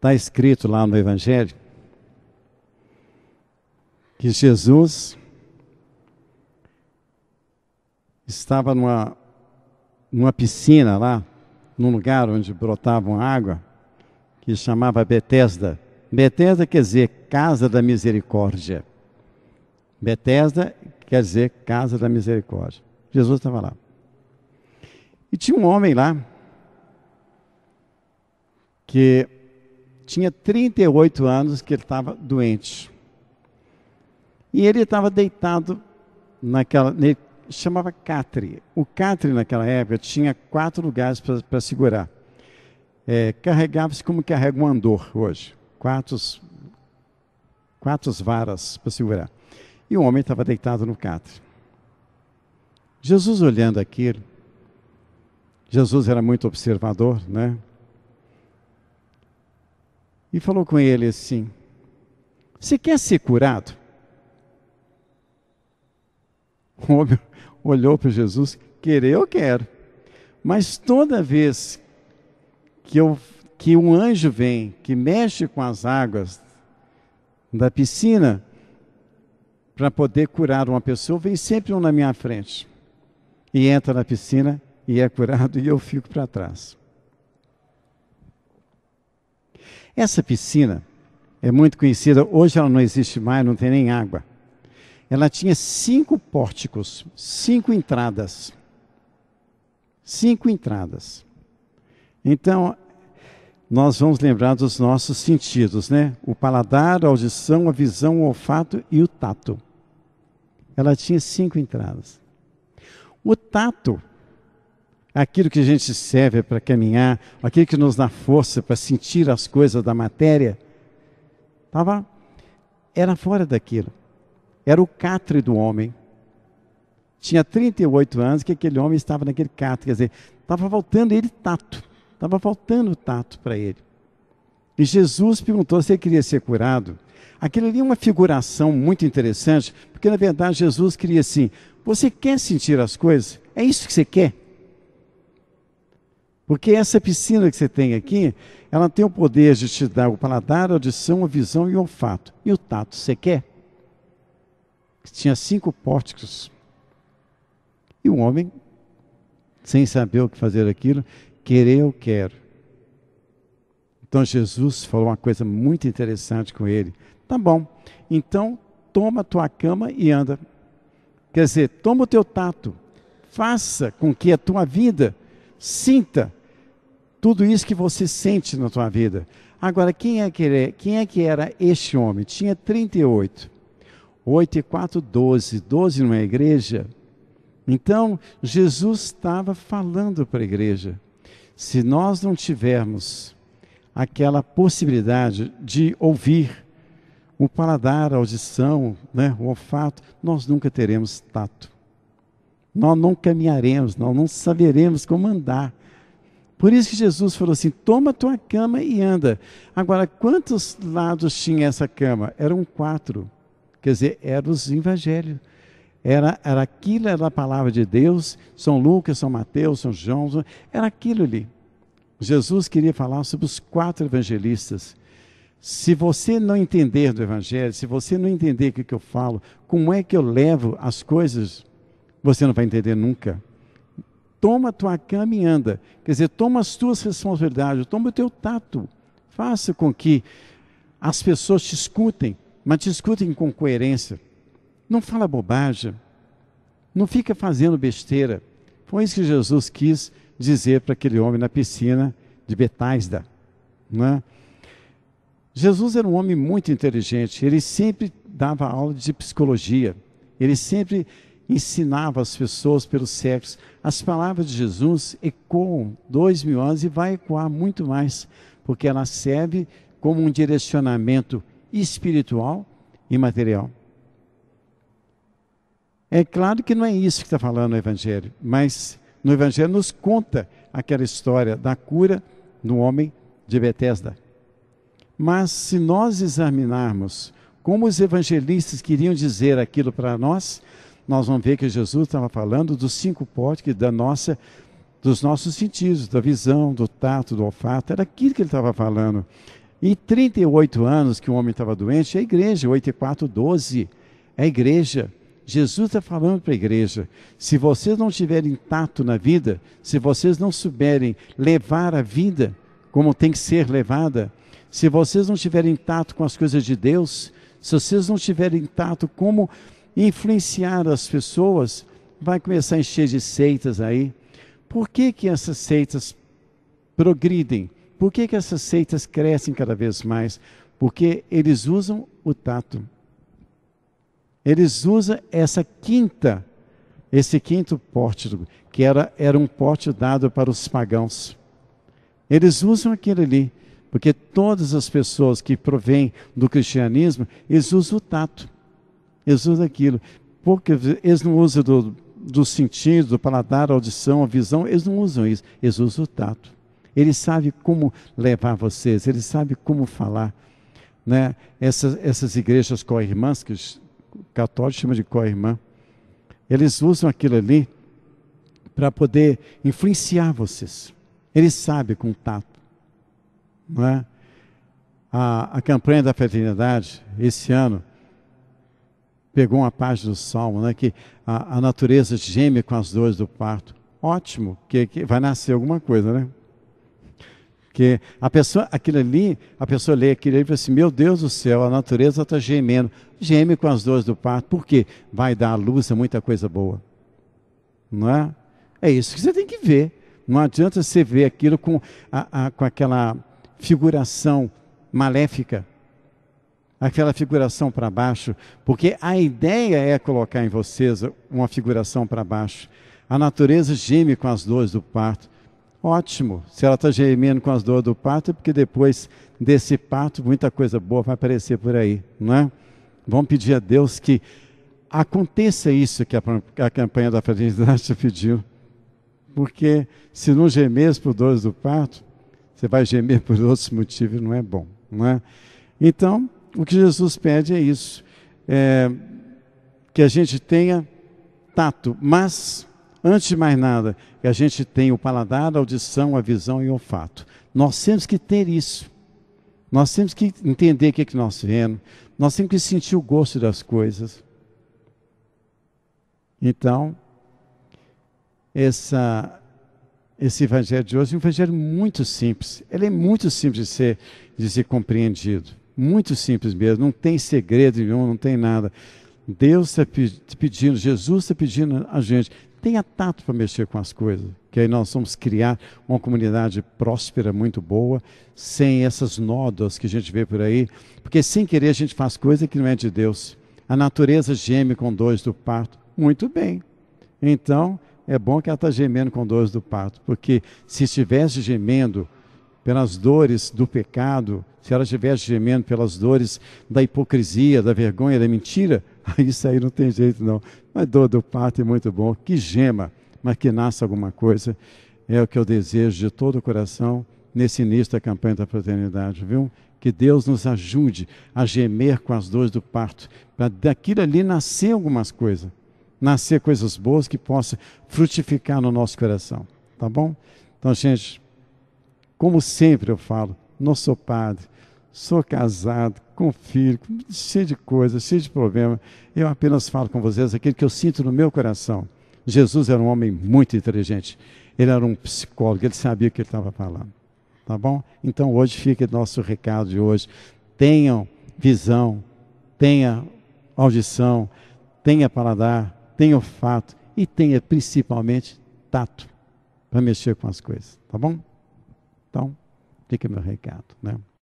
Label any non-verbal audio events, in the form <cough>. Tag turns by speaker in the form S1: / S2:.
S1: Está escrito lá no Evangelho que Jesus estava numa, numa piscina lá, num lugar onde brotavam água, que chamava Betesda. Betesda quer dizer casa da misericórdia. Betesda quer dizer casa da misericórdia. Jesus estava lá. E tinha um homem lá que tinha 38 anos que ele estava doente. E ele estava deitado naquela. Ele chamava catre. O catre, naquela época, tinha quatro lugares para segurar. É, Carregava-se como carrega um andor hoje. Quatro, quatro varas para segurar. E o homem estava deitado no catre. Jesus olhando aquilo, Jesus era muito observador, né? e falou com ele assim: Você quer ser curado? O homem olhou para Jesus: Querer eu quero, mas toda vez que, eu, que um anjo vem, que mexe com as águas da piscina, para poder curar uma pessoa, vem sempre um na minha frente e entra na piscina e é curado e eu fico para trás. Essa piscina é muito conhecida, hoje ela não existe mais, não tem nem água. Ela tinha cinco pórticos, cinco entradas. Cinco entradas. Então, nós vamos lembrar dos nossos sentidos, né? O paladar, a audição, a visão, o olfato e o tato. Ela tinha cinco entradas. O tato aquilo que a gente serve é para caminhar, aquilo que nos dá força para sentir as coisas da matéria, tava, era fora daquilo. Era o catre do homem. Tinha 38 anos que aquele homem estava naquele catre, quer dizer, estava faltando ele tato, estava faltando tato para ele. E Jesus perguntou se ele queria ser curado. Aquilo ali é uma figuração muito interessante, porque na verdade Jesus queria assim: você quer sentir as coisas? É isso que você quer? Porque essa piscina que você tem aqui, ela tem o poder de te dar o paladar, a audição, a visão e o olfato. E o tato você quer? Tinha cinco pórticos. E o homem, sem saber o que fazer aquilo, querer eu quero. Então Jesus falou uma coisa muito interessante com ele. Tá bom, então toma a tua cama e anda. Quer dizer, toma o teu tato, faça com que a tua vida sinta tudo isso que você sente na tua vida. Agora, quem é que, quem é que era este homem? Tinha 38. 8 e 4, 12. 12 não é igreja? Então, Jesus estava falando para a igreja. Se nós não tivermos aquela possibilidade de ouvir o paladar, a audição, né, o olfato, nós nunca teremos tato. Nós não caminharemos, nós não saberemos como andar. Por isso que Jesus falou assim: toma tua cama e anda. Agora, quantos lados tinha essa cama? Eram quatro. Quer dizer, eram os evangelhos. Era, era aquilo, era a palavra de Deus, São Lucas, São Mateus, São João, era aquilo ali. Jesus queria falar sobre os quatro evangelistas. Se você não entender do evangelho, se você não entender o que, que eu falo, como é que eu levo as coisas, você não vai entender nunca. Toma tua cama e anda. Quer dizer, toma as tuas responsabilidades, toma o teu tato. Faça com que as pessoas te escutem, mas te escutem com coerência. Não fala bobagem. Não fica fazendo besteira. Foi isso que Jesus quis dizer para aquele homem na piscina de Betaisda. Né? Jesus era um homem muito inteligente. Ele sempre dava aula de psicologia. Ele sempre ensinava as pessoas pelos séculos. As palavras de Jesus ecoam dois mil anos e vai ecoar muito mais, porque ela serve como um direcionamento espiritual e material. É claro que não é isso que está falando o Evangelho, mas no Evangelho nos conta aquela história da cura do homem de Betesda. Mas se nós examinarmos como os evangelistas queriam dizer aquilo para nós, nós vamos ver que Jesus estava falando dos cinco potes da nossa, dos nossos sentidos, da visão, do tato, do olfato, era aquilo que ele estava falando. E 38 anos que o homem estava doente, é a igreja, 8 e 4, 12, é a igreja. Jesus está falando para a igreja: se vocês não tiverem tato na vida, se vocês não souberem levar a vida como tem que ser levada, se vocês não tiverem tato com as coisas de Deus, se vocês não tiverem tato como influenciar as pessoas, vai começar a encher de seitas aí. Por que, que essas seitas progridem? Por que, que essas seitas crescem cada vez mais? Porque eles usam o tato. Eles usam essa quinta, esse quinto pórtico, que era, era um porte dado para os pagãos. Eles usam aquilo ali, porque todas as pessoas que provêm do cristianismo, eles usam o tato. Eles usam aquilo. Porque eles não usam do, dos sentidos, do paladar, audição, a visão, eles não usam isso. Eles usam o tato. Ele sabe como levar vocês, ele sabe como falar. Né? Essas, essas igrejas co-irmãs, que os católicos chamam de co-irmã, eles usam aquilo ali para poder influenciar vocês. Ele sabe com tato. É? a, a campanha da fraternidade, esse ano, pegou uma parte do Salmo, né, que a, a natureza geme com as dores do parto. Ótimo, que, que vai nascer alguma coisa, né? Porque a pessoa, aquilo ali, a pessoa lê aquilo ali e fala assim: Meu Deus do céu, a natureza está gemendo. Geme com as dores do parto, Por quê? vai dar à luz a é muita coisa boa. Não é? É isso que você tem que ver. Não adianta você ver aquilo com, a, a, com aquela figuração maléfica aquela figuração para baixo, porque a ideia é colocar em vocês uma figuração para baixo. A natureza geme com as dores do parto. Ótimo, se ela está gemendo com as dores do parto, é porque depois desse parto muita coisa boa vai aparecer por aí, não é? Vamos pedir a Deus que aconteça isso que a, a campanha da fraternidade <laughs> pediu. Porque se não gemer por dores do parto, você vai gemer por outros motivos, não é bom, não é? Então, o que Jesus pede é isso, é, que a gente tenha tato, mas, antes de mais nada, que a gente tenha o paladar, a audição, a visão e o olfato. Nós temos que ter isso. Nós temos que entender o que, é que nós vemos, nós temos que sentir o gosto das coisas. Então, essa, esse evangelho de hoje é um evangelho muito simples. Ele é muito simples de ser, de ser compreendido. Muito simples mesmo, não tem segredo nenhum, não tem nada. Deus está tá pedindo, Jesus está pedindo a gente, tenha tato para mexer com as coisas, que aí nós vamos criar uma comunidade próspera, muito boa, sem essas nódoas que a gente vê por aí, porque sem querer a gente faz coisa que não é de Deus. A natureza geme com dores do parto, muito bem. Então, é bom que ela está gemendo com dores do parto, porque se estivesse gemendo pelas dores do pecado, se ela estiver gemendo pelas dores da hipocrisia, da vergonha, da mentira, <laughs> isso aí não tem jeito não. Mas dor do parto é muito bom, que gema, mas que nasça alguma coisa. É o que eu desejo de todo o coração nesse início da campanha da fraternidade, viu? Que Deus nos ajude a gemer com as dores do parto, para daquilo ali nascer algumas coisas, nascer coisas boas que possam frutificar no nosso coração, tá bom? Então, gente, como sempre eu falo, não sou padre, sou casado, com filho, cheio de coisas, cheio de problema. Eu apenas falo com vocês aquilo que eu sinto no meu coração. Jesus era um homem muito inteligente. Ele era um psicólogo, ele sabia o que ele estava falando. Tá bom? Então hoje fica nosso recado de hoje. Tenham visão, tenha audição, tenha paladar, tenha olfato e tenha principalmente tato para mexer com as coisas, tá bom? Então, fica meu recado, né?